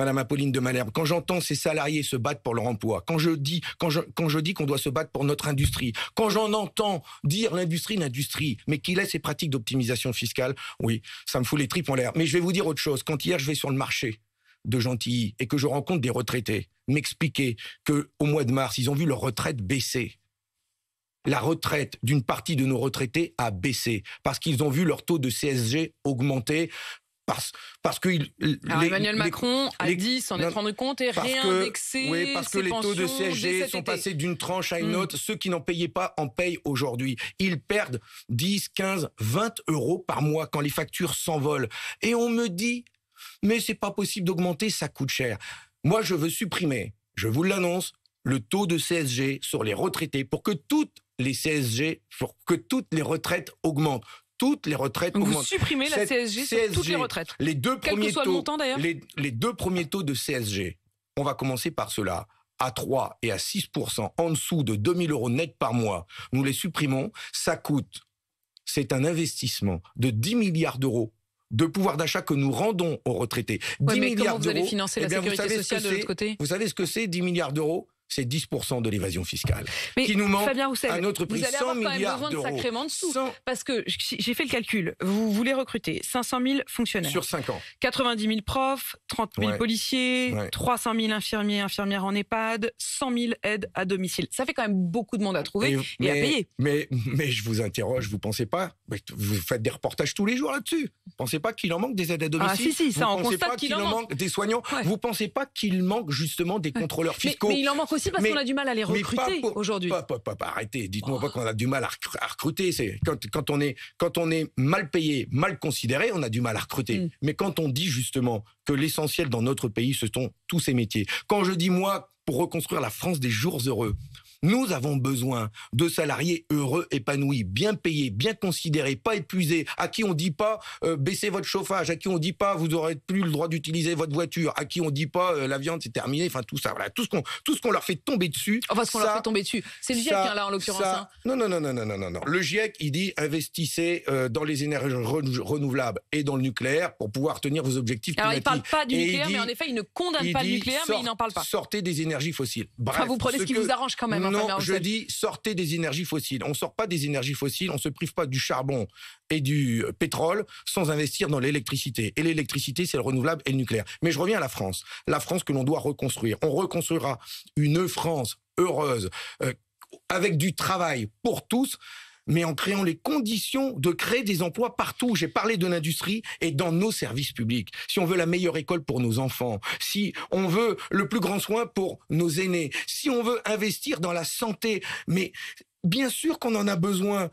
Madame Apolline de Malherbe, quand j'entends ces salariés se battre pour leur emploi, quand je dis quand je, quand je dis qu'on doit se battre pour notre industrie, quand j'en entends dire l'industrie, l'industrie, mais qu'il ait ces pratiques d'optimisation fiscale, oui, ça me fout les tripes en l'air. Mais je vais vous dire autre chose. Quand hier je vais sur le marché de Gentilly et que je rencontre des retraités, m'expliquer que au mois de mars ils ont vu leur retraite baisser la retraite d'une partie de nos retraités a baissé parce qu'ils ont vu leur taux de CSG augmenter parce, parce que Emmanuel Macron a dit s'en rendu compte et rien parce que les taux de CSG sont passés d'une tranche à une mmh. autre. Ceux qui n'en payaient pas en payent aujourd'hui. Ils perdent 10, 15, 20 euros par mois quand les factures s'envolent. Et on me dit, mais c'est pas possible d'augmenter, ça coûte cher. Moi, je veux supprimer, je vous l'annonce, le taux de CSG sur les retraités pour que toutes les CSG, pour que toutes les retraites augmentent toutes les retraites Donc Vous supprimez la CSG, sur toutes les retraites. Les deux Quel premiers que soit taux, le montant d'ailleurs. Les, deux premiers taux de CSG. On va commencer par cela à 3 et à 6 en dessous de 2000 euros net par mois, nous les supprimons, ça coûte, c'est un investissement de 10 milliards d'euros de pouvoir d'achat que nous rendons aux retraités. 10 milliards d'euros. Vous allez financer eh la sécurité sociale de l'autre côté Vous savez ce que c'est 10 milliards d'euros c'est 10% de l'évasion fiscale. Mais qui nous manque Fabien Roussel, à notre prix vous quand même besoin de sacrément de sous. Parce que j'ai fait le calcul. Vous voulez recruter 500 000 fonctionnaires. Sur 5 ans. 90 000 profs, 30 000 policiers, 300 000 infirmiers, infirmières en EHPAD, 100 000 aides à domicile. Ça fait quand même beaucoup de monde à trouver et, à payer. Mais, mais je vous interroge, vous pensez pas Vous faites des reportages tous les jours là-dessus. Vous pensez pas qu'il en manque des aides à ah, domicile Ah si, si, ça, vous ne pensez pas qu'il en manque. des soignants. Vous Vous pensez pas qu'il manque justement des contrôleurs fiscaux mais il en manque aussi c'est parce qu'on a du mal à les recruter aujourd'hui. arrêtez, dites-moi pas oh. qu'on a du mal à, recruter. C'est quand, on est, mal payé, mal considéré, on a du mal à recruter. Mm. Mais quand on dit justement que l'essentiel dans notre pays, ce sont tous ces métiers. Quand je dis moi, pour reconstruire la France des jours heureux, nous avons besoin de salariés heureux, épanouis, bien payés, bien considérés, pas épuisés, à qui on dit pas euh, baissez votre chauffage, à qui on dit pas vous aurez plus le droit d'utiliser votre voiture, à qui on dit pas euh, la viande c'est terminé, enfin tout ça, voilà, tout ce qu'on tout ce qu'on leur fait tomber dessus. Oh, enfin ce qu'on leur fait tomber dessus, c'est le GIEC hein, là en l'occurrence. Hein. Non non non non non non non. Le GIEC il dit investissez euh, dans les énergies renouvelables et dans le nucléaire pour pouvoir tenir vos objectifs Alors il il parle pas du nucléaire, mais en effet il ne condamne pas le nucléaire, mais il n'en parle pas. Sortez des énergies fossiles. Bref, enfin, vous prenez ce, qui vous arrange quand même. Hein non, je dis sortez des énergies fossiles. On ne sort pas des énergies fossiles, on se prive pas du charbon et du euh, pétrole sans investir dans l'électricité. Et l'électricité, c'est le renouvelable et le nucléaire. Mais je reviens à la France. La France que l'on doit reconstruire. On reconstruira une France heureuse, euh, avec du travail pour tous, mais en créant les conditions de créer des emplois partout. J'ai parlé de l'industrie et dans nos services publics. Si on veut la meilleure école pour nos enfants, si on veut le plus grand soin pour nos aînés, si on veut investir dans la santé, mais bien sûr qu'on en a besoin